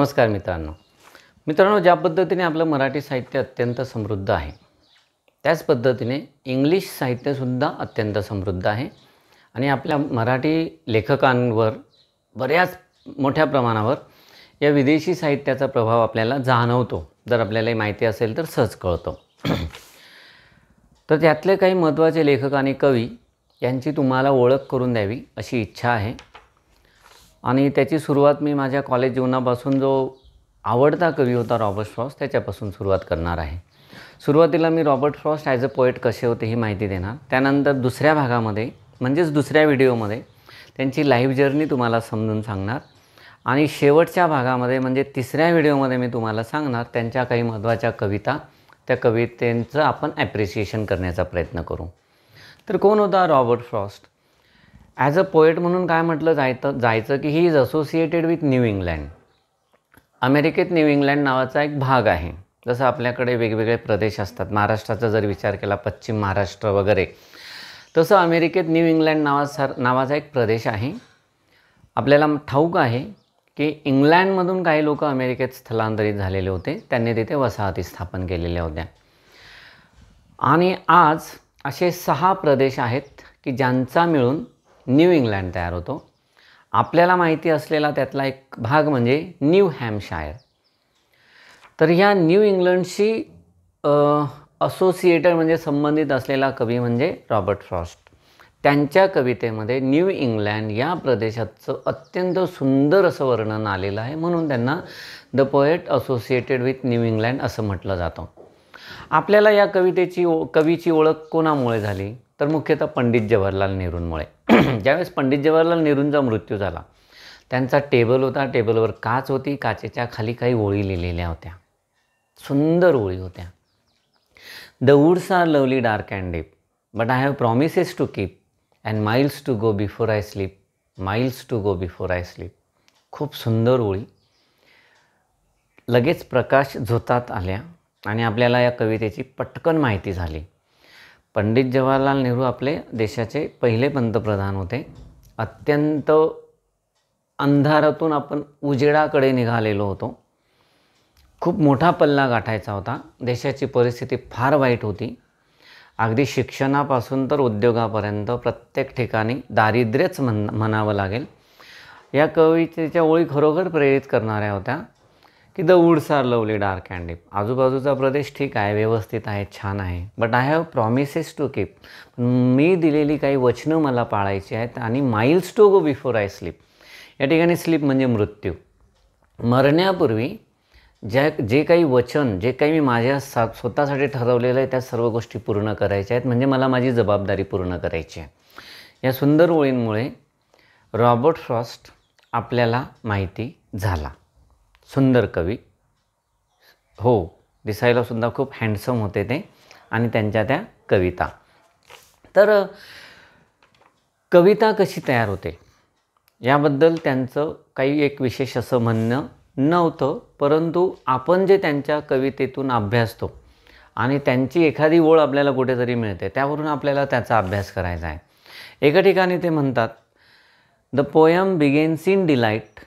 नमस्कार मित्रांनो मित्रांनो ज्या पद्धतीने आपलं मराठी साहित्य अत्यंत समृद्ध आहे त्याच पद्धतीने इंग्लिश साहित्यसुद्धा अत्यंत समृद्ध आहे आणि आपल्या मराठी लेखकांवर बऱ्याच मोठ्या प्रमाणावर या विदेशी साहित्याचा प्रभाव आपल्याला जाणवतो जर आपल्याला माहिती असेल तर सहज कळतो तर त्यातले काही महत्त्वाचे लेखक आणि कवी यांची तुम्हाला ओळख करून द्यावी अशी इच्छा आहे आणि त्याची सुरुवात मी माझ्या कॉलेज जीवनापासून जो आवडता कवी होता रॉबर्ट फ्रॉस्ट त्याच्यापासून सुरुवात करणार आहे सुरुवातीला मी Robert Frost as a poet कसे होते ही माहिती देणार त्यानंतर दुसऱ्या भागामध्ये म्हणजेच दुसऱ्या व्हिडिओमध्ये त्यांची लाईव्ह जर्नी तुम्हाला समजून सांगणार आणि शेवटच्या भागामध्ये म्हणजे तिसऱ्या व्हिडिओमध्ये मी तुम्हाला सांगणार त्यांच्या काही महत्त्वाच्या कविता त्या कवितेंचं आपण ॲप्रिसिएशन करण्याचा प्रयत्न करू तर कोण होता Robert Frost as a poet म्हणून काय म्हटलं जायचं जायचं की he is associated with New England अमेरिकेत न्यू इंग्लंड नावाचा एक भाग आहे जसं आपल्याकडे वेगवेगळे प्रदेश असतात महाराष्ट्राचा जर विचार केला पश्चिम महाराष्ट्र वगैरे तसं अमेरिकेत न्यू इंग्लंड नावासार नावाचा एक प्रदेश आहे आपल्याला ठाऊक आहे की इंग्लंडमधून काही लोक अमेरिकेत स्थलांतरित झालेले होते त्यांनी तिथे वसाहती स्थापन केलेल्या होत्या आणि आज असे सहा प्रदेश आहेत की ज्यांचा मिळून न्यू इंग्लंड तयार होतो आपल्याला माहिती असलेला त्यातला एक भाग म्हणजे न्यू हॅमशायर तर या न्यू इंग्लंडशी असोसिएटेड म्हणजे संबंधित असलेला कवी म्हणजे रॉबर्ट फ्रॉस्ट त्यांच्या कवितेमध्ये न्यू इंग्लंड या प्रदेशाचं अत्यंत सुंदर असं वर्णन आलेलं आहे म्हणून त्यांना the poet associated with New England असं म्हटलं जातं आपल्याला या कवितेची ओ कवीची ओळख कोणामुळे झाली तर मुख्यतः पंडित जवाहरलाल नेहरूंमुळे ज्यावेळेस पंडित जवाहरलाल नेहरूंचा मृत्यू झाला त्यांचा टेबल होता टेबलवर काच होती काचेच्या खाली काही ओळी लिहिलेल्या होत्या सुंदर ओळी होत्या the woods are lovely dark and deep but I have promises to keep and miles to go before I sleep miles to go before I sleep खूप सुंदर ओळी लगेच प्रकाश झोतात आल्या आणि आपल्याला या कवितेची पटकन माहिती झाली पंडित जवाहरलाल नेहरू आपले देशाचे पहिले पंतप्रधान होते अत्यंत अंधारातून आपण उजेडाकडे निघालेलो होतो खूप मोठा पल्ला गाठायचा होता देशाची परिस्थिती फार वाईट होती अगदी शिक्षणापासून तर उद्योगापर्यंत प्रत्येक ठिकाणी दारिद्र्यच म्हण म्हणावं लागेल या कवितेच्या ओळी खरोखर प्रेरित करणाऱ्या होत्या की the woods are lovely dark and deep आजूबाजूचा प्रदेश ठीक आहे व्यवस्थित आहे छान आहे but I have promises to keep मी दिलेली काही वचनं मला पाळायची आहेत आणि miles to go before I sleep या ठिकाणी स्लीप म्हणजे मृत्यू मरण्यापूर्वी ज्या जे काही वचन जे काही मी माझ्या सा स्वतःसाठी ठरवलेलं आहे त्या सर्व गोष्टी पूर्ण करायच्या आहेत म्हणजे मला माझी जबाबदारी पूर्ण करायची आहे या सुंदर ओळींमुळे रॉबर्ट फ्रॉस्ट आपल्याला माहिती झाला सुंदर कवी हो दिसायलासुद्धा खूप हँडसम होते ते आणि त्यांच्या त्या कविता तर कविता कशी तयार होते याबद्दल त्यांचं काही एक विशेष असं म्हणणं नव्हतं परंतु आपण जे त्यांच्या कवितेतून अभ्यासतो आणि त्यांची एखादी ओळ आपल्याला कुठेतरी मिळते त्यावरून आपल्याला त्याचा अभ्यास करायचा आहे एका ठिकाणी ते म्हणतात the poem begins in delight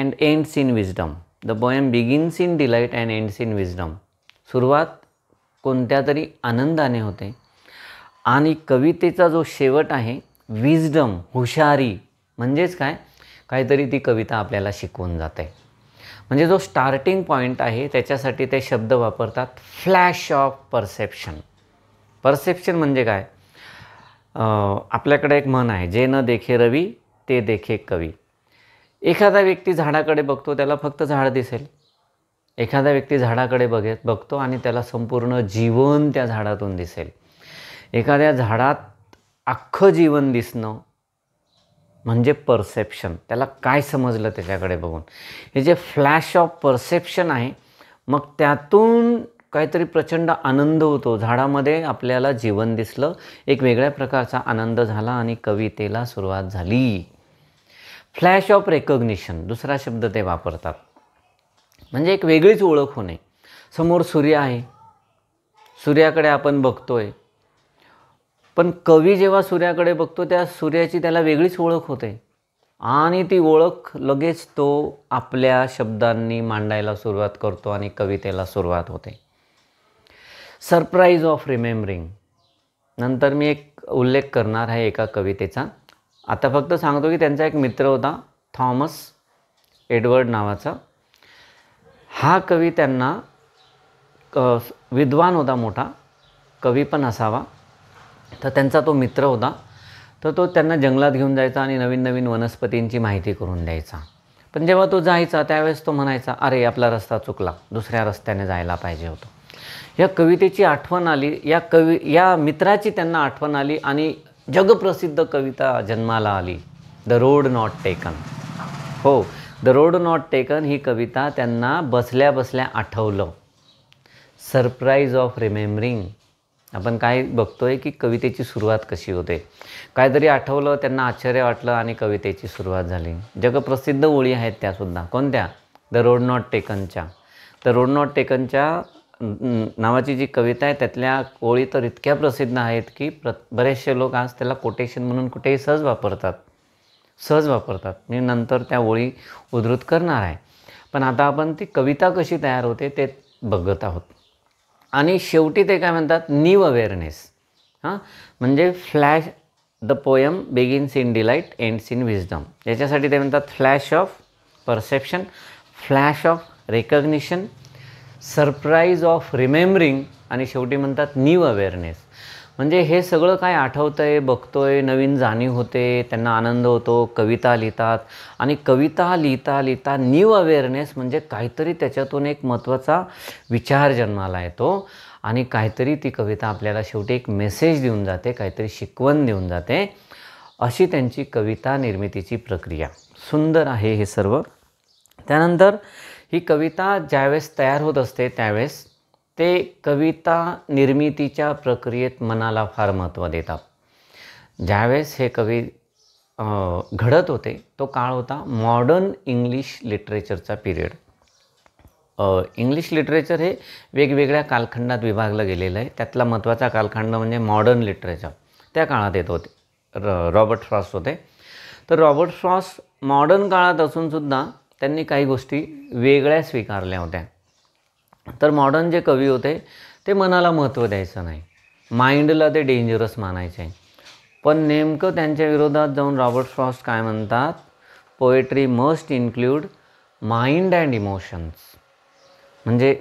and ends in wisdom the poem begins in delight and ends in wisdom सुरुवात कोणत्या तरी आनंदाने होते आणि कवितेचा जो शेवट आहे विजडम हुशारी म्हणजेच काय काहीतरी ती कविता आपल्याला शिकवून जात आहे म्हणजे जो स्टार्टिंग पॉईंट आहे त्याच्यासाठी ते शब्द वापरतात फ्लॅश ऑफ परसेप्शन परसेप्शन म्हणजे काय आपल्याकडे एक मन आहे जे न देखे रवी ते देखे कवी एखादा व्यक्ती झाडाकडे बघतो त्याला फक्त झाड दिसेल एखादा व्यक्ती झाडाकडे बघेत बघतो आणि त्याला संपूर्ण जीवन त्या झाडातून दिसेल एखाद्या झाडात अख्खं जीवन दिसणं म्हणजे परसेप्शन त्याला काय समजलं त्याच्याकडे बघून हे जे फ्लॅश ऑफ परसेप्शन आहे मग त्यातून काहीतरी प्रचंड आनंद होतो झाडामध्ये आपल्याला जीवन दिसलं एक वेगळ्या प्रकारचा आनंद झाला आणि कवितेला सुरुवात झाली फ्लॅश ऑफ रेकॉग्निशन दुसरा शब्द ते वापरतात म्हणजे एक वेगळीच ओळख होणे समोर सूर्य आहे सूर्याकडे आपण बघतोय पण कवी जेव्हा सूर्याकडे बघतो त्या सूर्याची त्याला वेगळीच ओळख होते आणि ती ओळख लगेच तो आपल्या शब्दांनी मांडायला सुरुवात करतो आणि कवितेला सुरुवात होते सरप्राईज ऑफ रिमेंबरिंग नंतर मी एक उल्लेख करणार आहे एका कवितेचा आता फक्त सांगतो की त्यांचा एक मित्र होता थॉमस एडवर्ड नावाचा हा कवी त्यांना विद्वान होता मोठा कवी पण असावा तर त्यांचा तो मित्र होता तर तो त्यांना जंगलात घेऊन जायचा आणि नवीन नवीन वनस्पतींची माहिती करून द्यायचा पण जेव्हा तो जायचा त्यावेळेस तो म्हणायचा अरे आपला रस्ता चुकला दुसऱ्या रस्त्याने जायला पाहिजे होतो या कवितेची आठवण आली या कवी या मित्राची त्यांना आठवण आली आणि जगप्रसिद्ध कविता जन्माला आली द रोड नॉट टेकन हो द रोड नॉट टेकन ही कविता त्यांना बसल्या बसल्या आठवलं सरप्राईज ऑफ रिमेंबरिंग आपण काय बघतोय की कवितेची सुरुवात कशी होते काहीतरी आठवलं त्यांना आश्चर्य वाटलं आणि कवितेची सुरुवात झाली जगप्रसिद्ध ओळी आहेत त्यासुद्धा कोणत्या द रोड नॉट टेकनच्या द रोड नॉट टेकनच्या नावाची जी कविता आहे त्यातल्या ओळी तर इतक्या प्रसिद्ध आहेत की प्र बरेचसे लोक आज त्याला कोटेशन म्हणून कुठेही सहज वापरतात सहज वापरतात मी नंतर त्या ओळी उद्धृत करणार आहे पण आता आपण ती कविता कशी तयार होते ते बघत आहोत आणि शेवटी ते काय म्हणतात न्यू अवेअरनेस हां म्हणजे flash the poem begins in delight ends in wisdom याच्यासाठी ते म्हणतात flash of perception flash of recognition surprise of remembering आणि शेवटी म्हणतात न्यू अवेअरनेस म्हणजे हे सगळं काय आठवतं आहे बघतो आहे नवीन जाणीव होते त्यांना आनंद होतो कविता लिहितात आणि कविता लिहिता लिहिता न्यू अवेअरनेस म्हणजे काहीतरी त्याच्यातून एक महत्त्वाचा विचार जन्माला येतो आणि काहीतरी ती कविता आपल्याला शेवटी एक मेसेज देऊन जाते काहीतरी शिकवण देऊन जाते अशी त्यांची कविता निर्मितीची प्रक्रिया सुंदर आहे हे सर्व त्यानंतर ही कविता ज्यावेळेस तयार होत असते त्यावेळेस ते कविता निर्मितीच्या प्रक्रियेत मनाला फार महत्त्व देतात ज्यावेळेस हे कवी घडत होते तो काळ होता मॉडर्न इंग्लिश लिटरेचरचा पिरियड इंग्लिश लिटरेचर हे वेगवेगळ्या कालखंडात विभागलं गेलेलं आहे त्यातला महत्त्वाचा कालखंड म्हणजे मॉडर्न लिटरेचर त्या काळात येत होते रॉबर्ट फ्रॉस होते तर रॉबर्ट फ्रॉस मॉडर्न काळात असूनसुद्धा त्यांनी काही गोष्टी वेगळ्या स्वीकारल्या होत्या तर मॉडर्न जे कवी होते ते मनाला महत्त्व द्यायचं नाही माइंडला ते डेंजरस मानायचे पण नेमकं त्यांच्या विरोधात जाऊन रॉबर्ट फ्रॉस्ट काय म्हणतात poetry must include mind and emotions म्हणजे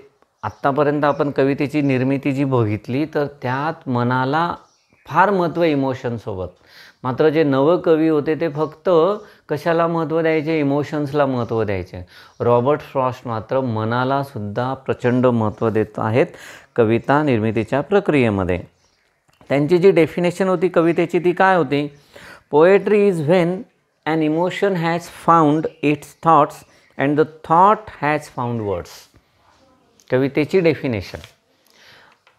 आत्तापर्यंत आपण कवितेची निर्मिती जी बघितली तर त्यात मनाला फार महत्त्व इमोशनसोबत मात्र जे नवकवी होते ते फक्त कशाला महत्त्व द्यायचे इमोशन्सला महत्त्व द्यायचे रॉबर्ट फ्रॉस्ट मात्र मनालासुद्धा प्रचंड महत्त्व देत आहेत कविता निर्मितीच्या प्रक्रियेमध्ये त्यांची जी डेफिनेशन होती कवितेची ती काय होती poetry is when and emotion has found its thoughts and the thought has found words कवितेची डेफिनेशन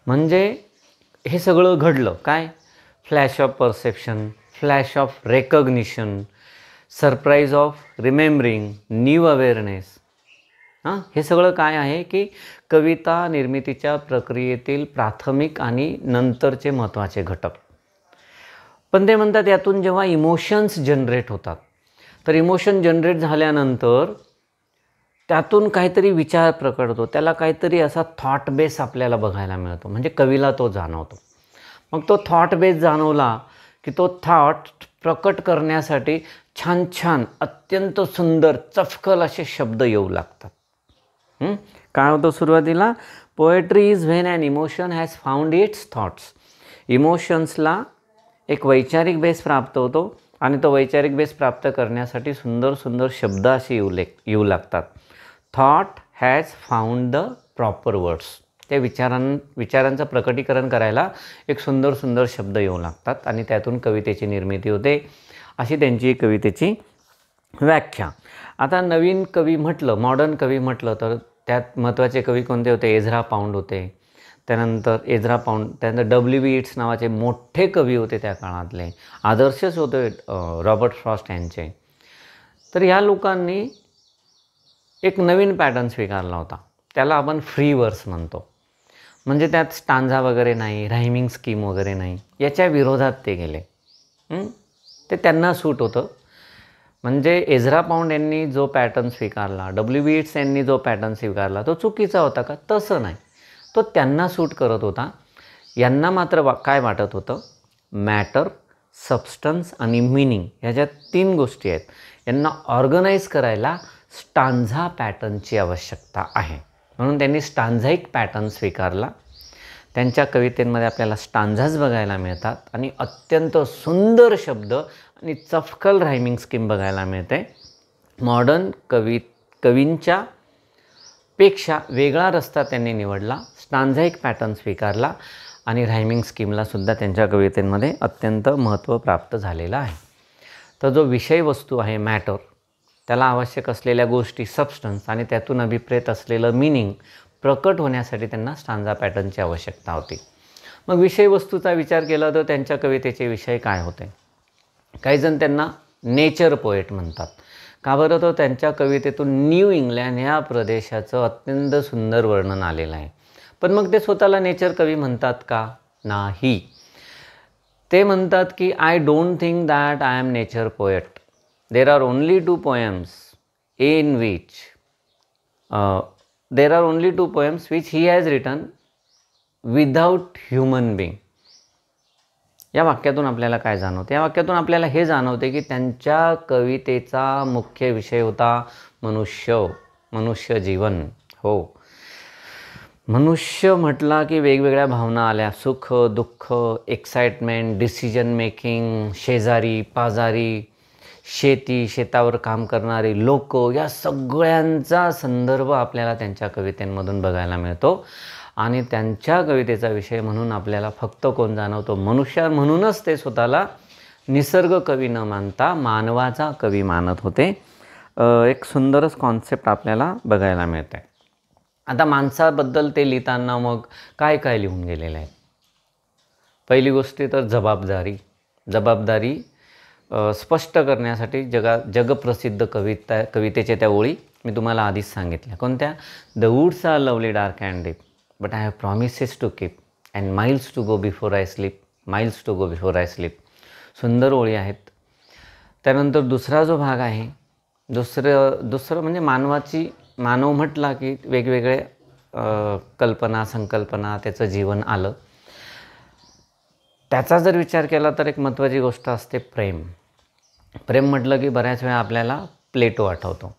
म्हणजे हे सगळं घडलं काय flash of perception flash of recognition surprise of remembering new awareness हां हे सगळं काय आहे की कविता निर्मितीच्या प्रक्रियेतील प्राथमिक आणि नंतरचे महत्त्वाचे घटक पण ते म्हणतात यातून जेव्हा इमोशन्स जनरेट होतात तर इमोशन जनरेट झाल्यानंतर त्यातून काहीतरी विचार प्रकट होतो त्याला काहीतरी असा थॉट बेस आपल्याला बघायला मिळतो म्हणजे कवीला तो जाणवतो मग तो थॉट बेस जाणवला की तो थॉट प्रकट करण्यासाठी छान छान अत्यंत सुंदर चफकल असे शब्द येऊ लागतात काय होतं सुरुवातीला poetry is when and emotion has found its thoughts इमोशन्सला एक वैचारिक बेस प्राप्त होतो आणि तो वैचारिक बेस प्राप्त करण्यासाठी सुंदर सुंदर शब्द असे येऊ ले येऊ लागतात thought has found the proper words त्या विचारां विचारांचं प्रकटीकरण करायला एक सुंदर सुंदर शब्द येऊ लागतात आणि त्यातून कवितेची निर्मिती होते अशी त्यांची कवितेची व्याख्या आता नवीन कवी म्हटलं मॉडर्न कवी म्हटलं तर त्यात महत्त्वाचे कवी कोणते होते एझरा पाऊंड होते त्यानंतर एझरा पाऊंड त्यानंतर डब्ल्यू बी इट्स नावाचे मोठे कवी होते त्या काळातले आदर्शच होते रॉबर्ट फ्रॉस्ट यांचे तर ह्या लोकांनी एक नवीन पॅटर्न स्वीकारला होता त्याला आपण फ्री वर्स म्हणतो म्हणजे त्यात स्टांझा वगैरे नाही रायमिंग स्कीम वगैरे नाही याच्या विरोधात ते गेले ते त्यांना सूट होतं म्हणजे एझरा पाऊंड यांनी जो पॅटर्न स्वीकारला डब्ल्यू बी यांनी जो पॅटर्न स्वीकारला तो चुकीचा होता का तसं नाही तो त्यांना सूट करत होता यांना मात्र वा काय वाटत होतं मॅटर सबस्टन्स आणि मिनिंग ज्या तीन गोष्टी आहेत यांना ऑर्गनाईज करायला स्टांझा पॅटर्नची आवश्यकता आहे म्हणून त्यांनी स्टांझाईक पॅटर्न स्वीकारला त्यांच्या कवितेमध्ये आपल्याला स्टांझाज बघायला मिळतात आणि अत्यंत सुंदर शब्द आणि चफकल रायमिंग स्कीम बघायला मिळते मॉडर्न कवी कवींच्या पेक्षा वेगळा रस्ता त्यांनी निवडला स्टांझाईक पॅटर्न स्वीकारला आणि रायमिंग स्कीमलासुद्धा त्यांच्या कवितेंमध्ये अत्यंत महत्त्व प्राप्त झालेलं आहे तर जो विषयवस्तू आहे मॅटर त्याला आवश्यक असलेल्या गोष्टी सबस्टन्स आणि त्यातून अभिप्रेत असलेलं मिनिंग प्रकट होण्यासाठी त्यांना स्टांजा पॅटर्नची आवश्यकता होती मग विषयवस्तूचा विचार केला तर त्यांच्या कवितेचे विषय काय होते काहीजण त्यांना नेचर पोएट म्हणतात का बरं तर त्यांच्या कवितेतून न्यू इंग्लंड ह्या प्रदेशाचं अत्यंत सुंदर वर्णन आलेलं आहे पण मग ते स्वतःला नेचर कवी म्हणतात का नाही ते म्हणतात की I don't think that I am nature poet there are only two poems in which uh, there are only two poems which he has written without human being या वाक्यातून आपल्याला काय जाणवते या वाक्यातून आपल्याला हे जाणवते की त्यांच्या कवितेचा मुख्य विषय होता मनुष्य मनुष्य जीवन हो मनुष्य म्हटला की वेगवेगळ्या भावना आल्या सुख दुःख एक्साइटमेंट डिसिजन मेकिंग शेजारी पाजारी शेती शेतावर काम करणारे लोक या सगळ्यांचा संदर्भ आपल्याला त्यांच्या कवितेंमधून बघायला मिळतो आणि त्यांच्या कवितेचा विषय म्हणून आपल्याला फक्त कोण जाणवतो मनुष्य म्हणूनच ते स्वतःला निसर्ग कवी न मानता मानवाचा कवी मानत होते एक सुंदरच कॉन्सेप्ट आपल्याला बघायला आहे आता माणसाबद्दल ते लिहिताना मग काय काय लिहून गेलेलं आहे पहिली गोष्टी तर जबाबदारी जबाबदारी स्पष्ट करण्यासाठी जगा जगप्रसिद्ध कविता कवितेच्या त्या ओळी मी तुम्हाला आधीच सांगितल्या कोणत्या the woods are lovely dark and deep but I have promises to keep and miles to go before I sleep miles to go before I sleep सुंदर ओळी आहेत त्यानंतर दुसरा जो भाग आहे दुसरं दुसरं म्हणजे मानवाची मानव म्हटला की वेगवेगळे कल्पना संकल्पना त्याचं जीवन आलं त्याचा जर विचार केला तर एक महत्त्वाची गोष्ट असते प्रेम प्रेम म्हटलं की बऱ्याच वेळा आपल्याला प्लेटो आठवतो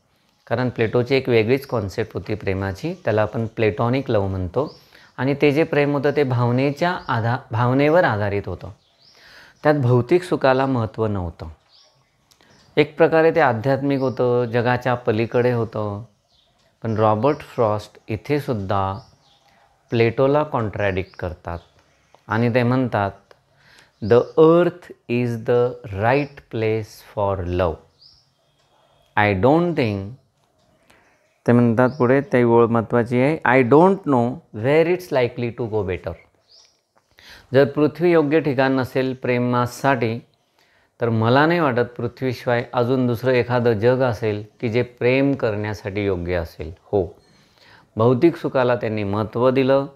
कारण प्लेटोची एक वेगळीच कॉन्सेप्ट होती प्रेमाची त्याला आपण प्लेटॉनिक लव म्हणतो आणि ते जे प्रेम होतं ते भावनेच्या आधा भावनेवर आधारित होतं त्यात भौतिक सुखाला महत्त्व नव्हतं एक प्रकारे ते आध्यात्मिक होतं जगाच्या पलीकडे होतं पण रॉबर्ट फ्रॉस्ट इथेसुद्धा प्लेटोला कॉन्ट्रॅडिक्ट करतात आणि ते म्हणतात the earth is the right place for love I don't think ते म्हणतात पुढे ते ओळ महत्त्वाची आहे I don't know where it's likely to go better जर पृथ्वी योग्य ठिकाण नसेल प्रेमासाठी तर मला नाही वाटत पृथ्वीशिवाय अजून दुसरं एखादं जग असेल की जे प्रेम करण्यासाठी योग्य असेल हो भौतिक सुखाला त्यांनी महत्त्व दिलं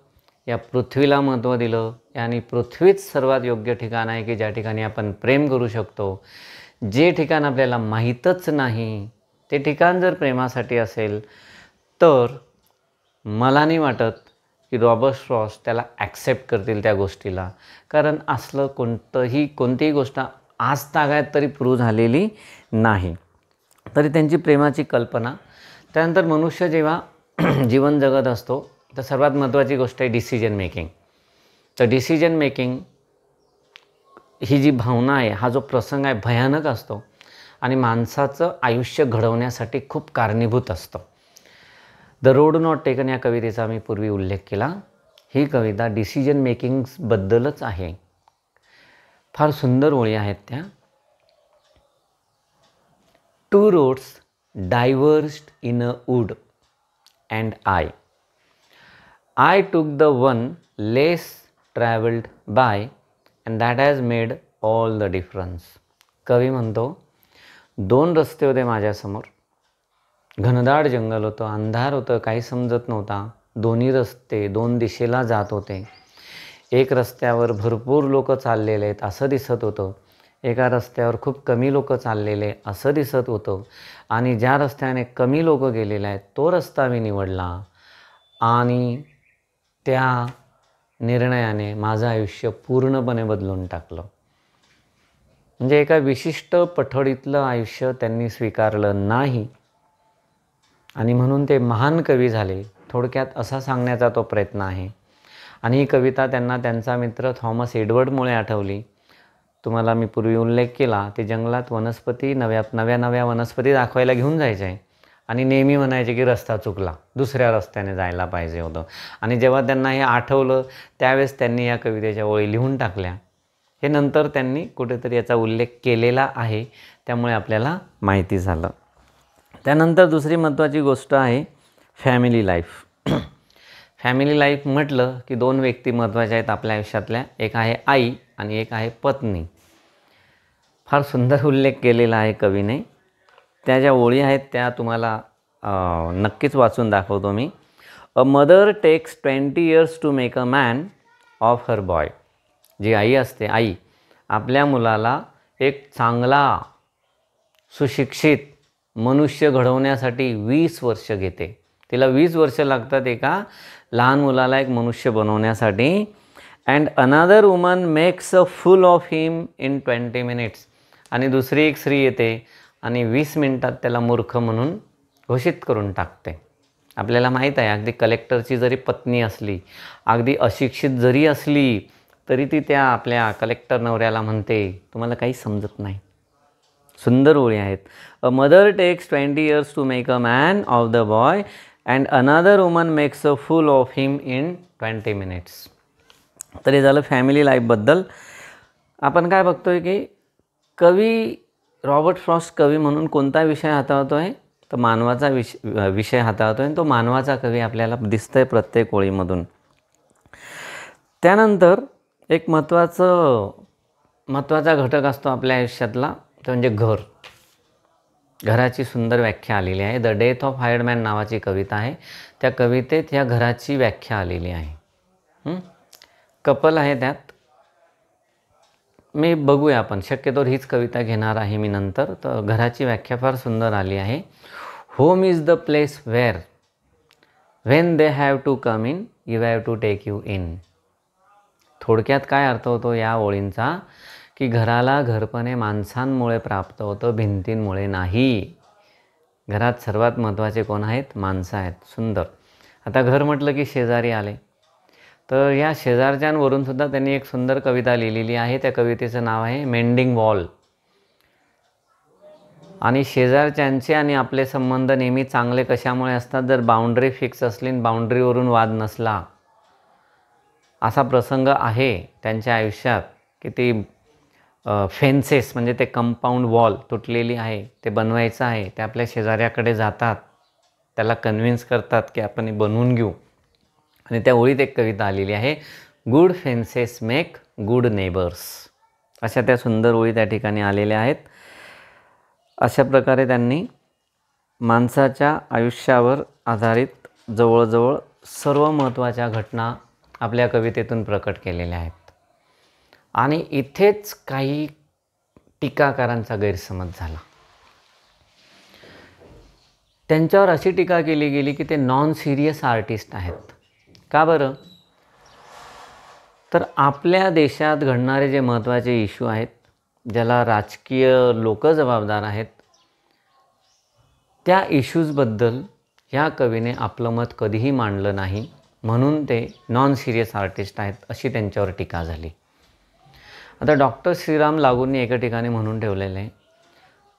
या पृथ्वीला महत्त्व दिलं आणि पृथ्वीच सर्वात योग्य ठिकाण आहे की ज्या ठिकाणी आपण प्रेम करू शकतो जे ठिकाण आपल्याला माहीतच नाही ते ठिकाण जर प्रेमासाठी असेल तर मला नाही वाटत की रॉबर्ट श्रॉस त्याला ॲक्सेप्ट करतील त्या गोष्टीला कारण असलं कोणतंही कोणतीही गोष्ट आज तागायत तरी प्रूव्ह झालेली नाही तरी त्यांची प्रेमाची कल्पना त्यानंतर मनुष्य जेव्हा जीवन जगत असतो तर सर्वात महत्त्वाची गोष्ट आहे डिसिजन मेकिंग तर डिसिजन मेकिंग ही जी भावना आहे हा जो प्रसंग आहे भयानक असतो आणि माणसाचं आयुष्य घडवण्यासाठी खूप कारणीभूत असतं द रोड नॉट टेकन या कवितेचा मी पूर्वी उल्लेख केला ही कविता डिसिजन मेकिंग्सबद्दलच आहे फार सुंदर ओळी आहेत त्या two roads diverged in a wood and I I took the one less travelled by and that has made all the difference कवी म्हणतो दोन रस्ते होते माझ्यासमोर घनदाट जंगल होतं अंधार होतं काही समजत नव्हता दोन्ही रस्ते दोन दिशेला जात होते एक रस्त्यावर भरपूर लोक चाललेले आहेत असं दिसत होतं एका रस्त्यावर खूप कमी लोक चाललेले असं दिसत होतं आणि ज्या रस्त्याने कमी लोक गेलेले आहेत तो रस्ता मी निवडला आणि त्या निर्णयाने माझं आयुष्य पूर्णपणे बदलून टाकलं म्हणजे एका विशिष्ट पठडीतलं आयुष्य त्यांनी स्वीकारलं नाही आणि म्हणून ते महान कवी झाले थोडक्यात असा सांगण्याचा तो प्रयत्न आहे आणि ही कविता त्यांना त्यांचा मित्र थॉमस एडवर्डमुळे आठवली तुम्हाला मी पूर्वी उल्लेख केला ते जंगलात वनस्पती नव्या नव्या नव्या वनस्पती दाखवायला घेऊन जायचे आणि नेहमी म्हणायचे की रस्ता चुकला दुसऱ्या रस्त्याने जायला पाहिजे होतं आणि जेव्हा त्यांना हे आठवलं त्यावेळेस त्यांनी या कवितेच्या ओळी लिहून टाकल्या हे नंतर त्यांनी कुठेतरी याचा उल्लेख केलेला आहे त्यामुळे आपल्याला माहिती झालं त्यानंतर दुसरी महत्त्वाची गोष्ट आहे फॅमिली लाईफ फॅमिली लाईफ म्हटलं की दोन व्यक्ती महत्त्वाच्या आहेत आपल्या आयुष्यातल्या एक आहे आई आणि एक आहे पत्नी फार सुंदर उल्लेख केलेला आहे कवीने त्या ज्या ओळी आहेत त्या तुम्हाला नक्कीच वाचून दाखवतो मी a mother takes twenty years to make a man of her boy जी आई असते आई आपल्या मुलाला एक चांगला सुशिक्षित मनुष्य घडवण्यासाठी वीस वर्ष घेते तिला वीस वर्ष लागतात एका लहान मुलाला एक मनुष्य बनवण्यासाठी and another woman makes a fool of him in twenty minutes आणि दुसरी एक स्त्री येते आणि वीस मिनटात त्याला मूर्ख म्हणून घोषित करून टाकते आपल्याला माहीत आहे अगदी कलेक्टरची जरी पत्नी असली अगदी अशिक्षित जरी असली तरी ती त्या आपल्या कलेक्टर नवऱ्याला म्हणते तुम्हाला काही समजत नाही सुंदर ओळी आहेत a mother takes twenty years to make a man of the boy and another woman makes a fool of him in twenty minutes तर हे झालं फॅमिली लाईफबद्दल आपण काय बघतोय की कवी रॉबर्ट फ्रॉस्ट कवी म्हणून कोणता विषय हाताळतो आहे तर मानवाचा विष विषय हाताळतो आहे तो मानवाचा कवी आपल्याला दिसतं आहे प्रत्येक ओळीमधून त्यानंतर एक महत्त्वाचं महत्त्वाचा घटक असतो आपल्या आयुष्यातला तो म्हणजे घर घराची सुंदर व्याख्या आलेली आहे द डेथ ऑफ हायडमॅन नावाची कविता आहे त्या कवितेत या घराची व्याख्या आलेली आहे कपल आहे त्यात मी बघूया आपण शक्यतो हीच कविता घेणार आहे मी नंतर तर घराची व्याख्या फार सुंदर आली आहे home is the place where when they have to come in you have to take you in थोडक्यात काय अर्थ होतो या ओळींचा की घराला घरपणे माणसांमुळे प्राप्त होतं भिंतींमुळे नाही घरात सर्वात महत्त्वाचे कोण आहेत माणसं आहेत सुंदर आता घर म्हटलं की शेजारी आले तर या शेजारच्यांवरून सुद्धा त्यांनी एक सुंदर कविता लिहिलेली आहे त्या कवितेचं नाव आहे मेंडिंग वॉल आणि शेजारच्यांचे आणि आपले संबंध नेहमी चांगले कशामुळे असतात जर बाउंड्री फिक्स असली आणि बाउंड्रीवरून वाद नसला असा प्रसंग आहे त्यांच्या आयुष्यात की ती फेन्सेस म्हणजे ते कंपाऊंड वॉल तुटलेली आहे ते बनवायचं आहे ते आपल्या शेजाऱ्याकडे जातात त्याला कन्व्हिन्स करतात की आपण हे बनवून घेऊ आणि त्या ओळीत एक कविता आलेली आहे good fences make good neighbours अशा त्या सुंदर ओळी त्या ठिकाणी आलेल्या आहेत अशा प्रकारे त्यांनी माणसाच्या आयुष्यावर आधारित जवळजवळ सर्व महत्त्वाच्या घटना आपल्या कवितेतून प्रकट केलेल्या आहेत आणि इथेच काही टीकाकारांचा गैरसमज झाला त्यांच्यावर अशी टीका केली गेली की ते नॉन सिरियस आर्टिस्ट आहेत का बरं तर आपल्या देशात घडणारे जे महत्त्वाचे इश्यू आहेत ज्याला राजकीय लोक जबाबदार आहेत त्या इश्यूजबद्दल ह्या कवीने आपलं मत कधीही मांडलं नाही म्हणून ते नॉन सिरियस आर्टिस्ट आहेत अशी त्यांच्यावर टीका झाली आता डॉक्टर श्रीराम लागूंनी एका ठिकाणी म्हणून ठेवलेलं आहे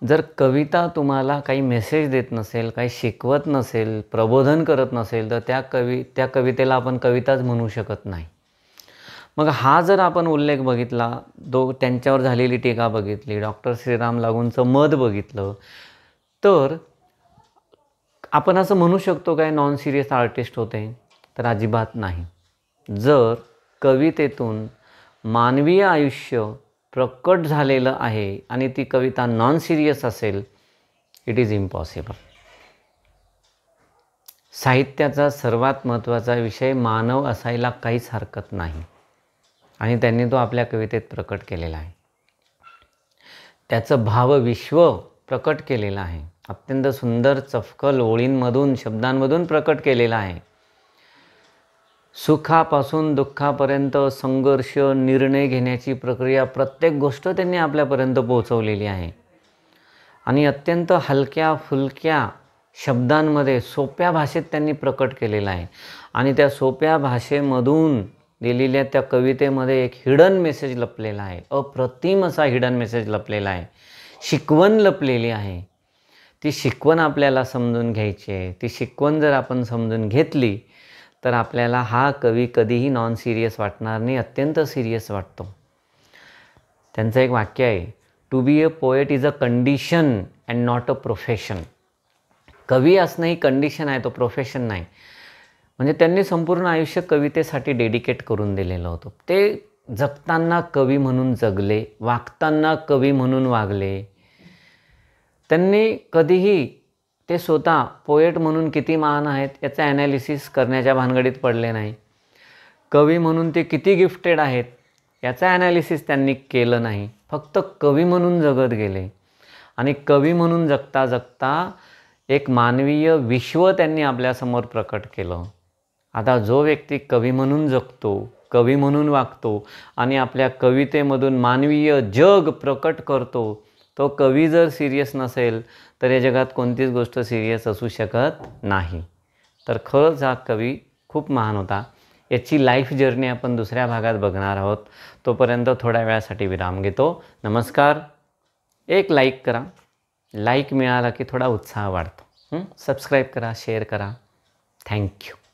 जर कविता तुम्हाला काही मेसेज देत नसेल काही शिकवत नसेल प्रबोधन करत नसेल तर त्या कवी त्या कवितेला आपण कविताच म्हणू शकत नाही मग हा जर आपण उल्लेख बघितला दो त्यांच्यावर झालेली टीका बघितली डॉक्टर श्रीराम लागूंचं मत बघितलं तर आपण असं म्हणू शकतो काय नॉन सिरियस आर्टिस्ट होते तर अजिबात नाही जर कवितेतून मानवीय आयुष्य प्रकट झालेलं आहे आणि ती कविता नॉन सिरियस असेल इट इज इम्पॉसिबल साहित्याचा सर्वात महत्त्वाचा विषय मानव असायला काहीच हरकत नाही आणि त्यांनी तो आपल्या कवितेत प्रकट केलेला आहे त्याचं भावविश्व प्रकट केलेलं आहे अत्यंत सुंदर चफकल ओळींमधून शब्दांमधून प्रकट केलेलं आहे सुखापासून दुःखापर्यंत संघर्ष निर्णय घेण्याची प्रक्रिया प्रत्येक गोष्ट त्यांनी आपल्यापर्यंत पोहोचवलेली आहे आणि अत्यंत हलक्या फुलक्या शब्दांमध्ये सोप्या भाषेत त्यांनी प्रकट केलेला आहे आणि त्या सोप्या भाषेमधून दिलेल्या त्या कवितेमध्ये एक हिडन मेसेज लपलेला आहे अप्रतिम असा हिडन मेसेज लपलेला आहे शिकवण लपलेली आहे ती शिकवण आपल्याला समजून घ्यायची आहे ती शिकवण जर आपण समजून घेतली तर आपल्याला हा कवी कधीही नॉन सिरियस वाटणार नाही अत्यंत सिरियस वाटतो त्यांचं एक वाक्य आहे to be a poet is a condition and not a profession कवी असणं ही कंडिशन आहे तो प्रोफेशन नाही म्हणजे त्यांनी संपूर्ण आयुष्य कवितेसाठी डेडिकेट करून दिलेलं होतं ते जगताना कवी म्हणून जगले वागताना कवी म्हणून वागले त्यांनी कधीही ते स्वतः पोएट म्हणून किती महान आहेत याचं ॲनालिसिस करण्याच्या भानगडीत पडले नाही कवी म्हणून ते किती गिफ्टेड आहेत याचं ॲनालिसिस त्यांनी केलं नाही फक्त कवी म्हणून जगत गेले आणि कवी म्हणून जगता जगता एक मानवीय विश्व त्यांनी आपल्यासमोर प्रकट केलं आता जो व्यक्ती कवी म्हणून जगतो कवी म्हणून वागतो आणि आपल्या कवितेमधून मानवीय जग प्रकट करतो तो कवी जर सिरियस नसेल तर या जगात कोणतीच गोष्ट सिरियस असू शकत नाही तर खरंच हा कवी खूप महान होता याची लाईफ जर्नी आपण दुसऱ्या भागात बघणार आहोत तोपर्यंत थोड्या वेळासाठी विराम घेतो नमस्कार एक लाईक करा लाईक मिळाला की थोडा उत्साह वाढतो सबस्क्राईब करा शेअर करा थँक्यू